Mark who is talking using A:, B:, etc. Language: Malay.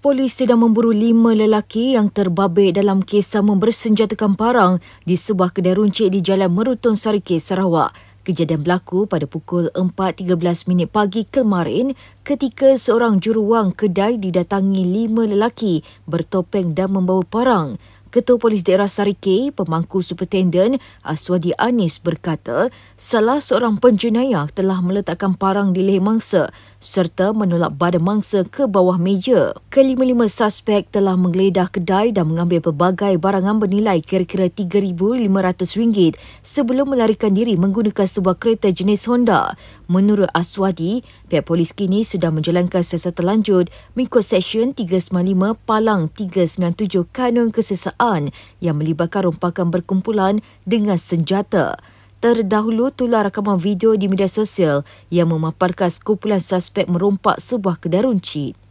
A: Polis sedang memburu lima lelaki yang terbabit dalam kisah mempersenjatakan parang di sebuah kedai runcit di Jalan Meruton Sarike, Sarawak. Kejadian berlaku pada pukul 4.13 pagi kemarin ketika seorang juruang kedai didatangi lima lelaki bertopeng dan membawa parang. Ketua Polis Daerah Sarike, pemangku Superintendent Aswadi ah, Anis berkata, salah seorang penjenayah telah meletakkan parang di leher mangsa serta menolak badan mangsa ke bawah meja. Kelima-lima suspek telah menggeledah kedai dan mengambil pelbagai barangan bernilai kira-kira RM3,500 sebelum melarikan diri menggunakan sebuah kereta jenis Honda. Menurut Aswadi, ah, pihak polis kini sudah menjalankan siasatan lanjut mengikut Seksyen 395 Palang 397 Kanun Kesesatan kenderaan yang melibatkan rompakan berkumpulan dengan senjata. Terdahulu tular rakaman video di media sosial yang memaparkan sekumpulan suspek merompak sebuah kedai runcit.